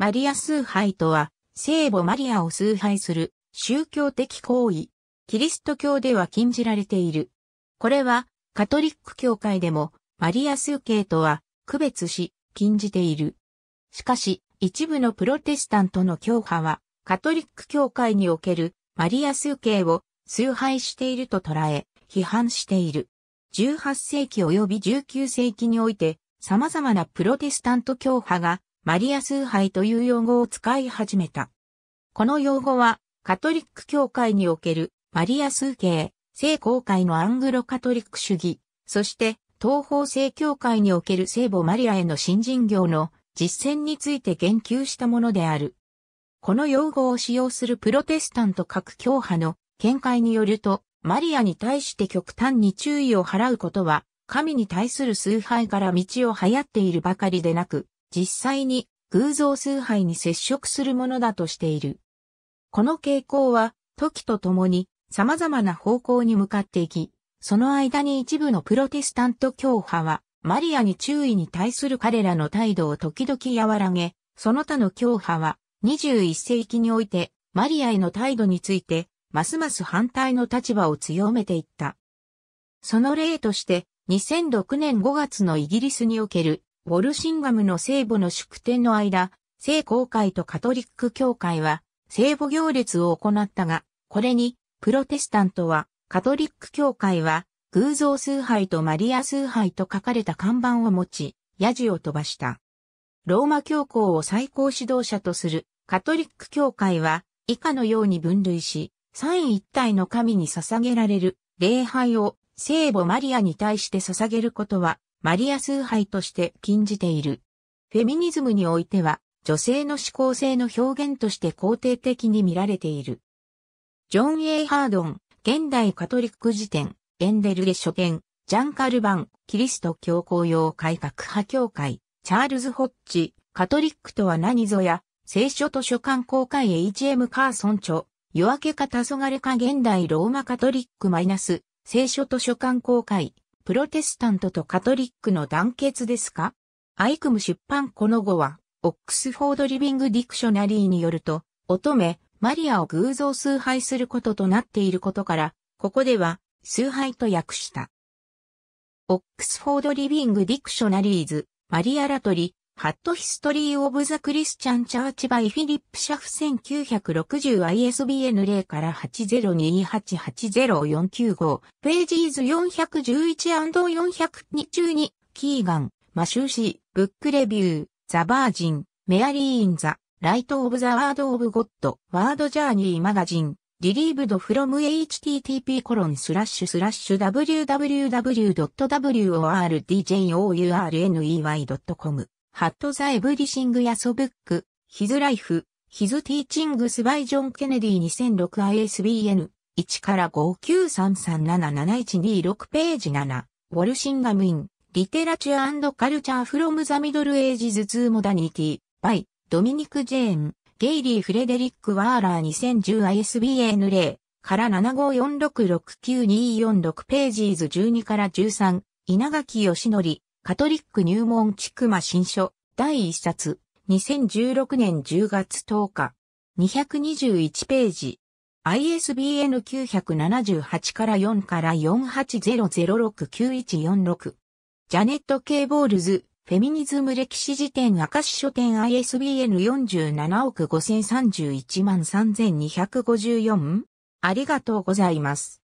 マリア崇拝とは、聖母マリアを崇拝する宗教的行為。キリスト教では禁じられている。これは、カトリック教会でも、マリア崇敬とは、区別し、禁じている。しかし、一部のプロテスタントの教派は、カトリック教会におけるマリア崇敬を崇拝していると捉え、批判している。18世紀及び19世紀において、様々なプロテスタント教派がマリア崇拝という用語を使い始めた。この用語は、カトリック教会におけるマリア崇敬、聖公会のアングロカトリック主義、そして東方聖教会における聖母マリアへの新人業の実践について言及したものである。この用語を使用するプロテスタント各教派の見解によると、マリアに対して極端に注意を払うことは、神に対する崇拝から道を流行っているばかりでなく、実際に偶像崇拝に接触するものだとしている。この傾向は、時とともに様々な方向に向かっていき、その間に一部のプロテスタント教派は、マリアに注意に対する彼らの態度を時々和らげ、その他の教派は、21世紀において、マリアへの態度について、ますます反対の立場を強めていった。その例として、2006年5月のイギリスにおけるボルシンガムの聖母の祝典の間、聖公会とカトリック教会は聖母行列を行ったが、これにプロテスタントはカトリック教会は偶像崇拝とマリア崇拝と書かれた看板を持ち、ヤジを飛ばした。ローマ教皇を最高指導者とするカトリック教会は以下のように分類し、三位一体の神に捧げられる礼拝を聖母マリアに対して捧げることはマリア崇拝として禁じている。フェミニズムにおいては、女性の思考性の表現として肯定的に見られている。ジョン・エイ・ハードン、現代カトリック辞典、エンデルゲ書店、ジャン・カルバン、キリスト教皇用改革派協会、チャールズ・ホッチ、カトリックとは何ぞや、聖書図書館公開 H.M. カーソン著、夜明けか黄昏か現代ローマカトリックマイナス、聖書図書館公開、プロテスタントとカトリックの団結ですかアイクム出版この後は、オックスフォードリビングディクショナリーによると、乙女、マリアを偶像崇拝することとなっていることから、ここでは、崇拝と訳した。オックスフォードリビングディクショナリーズ、マリアラトリ、ハットヒストリー・オブ・ザ・クリスチャン・チャーチ・バイ・フィリップ・シャフ 1960ISBN 0から8 0 2 8 8 0 4 9 5ページーズ 411&422 キーガン、マシューシー、ブックレビュー、ザ・バージン、メアリー・イン・ザ・ライト・オブ・ザ・ワード・オブ・ゴッド、ワード・ジャーニー・マガジン、リリーブドフロム http コロンスラッシュスラッシュ www.wordjorney.com u ハット・ザ・エブリシング・やソブック、ヒズ・ライフ、ヒズ・ティーチングス・バイ・ジョン・ケネディ 2006ISBN 1から593377126ページ7、ウォルシンガムイン、リテラチュアカルチャーフロムザミドルエイジズ・ツー・モダニティ、バイ、ドミニク・ジェーン、ゲイリー・フレデリック・ワーラー 2010ISBN0 から7546692446ページーズ12から13、稲垣義則、カトリック入門地熊新書、第1冊、2016年10月10日、221ページ、ISBN 978から4から4 8 0 0 6 9 1 4 6ジャネット・ケイ・ボールズ、フェミニズム歴史辞典明石書店 ISBN47 億5031万3254。ありがとうございます。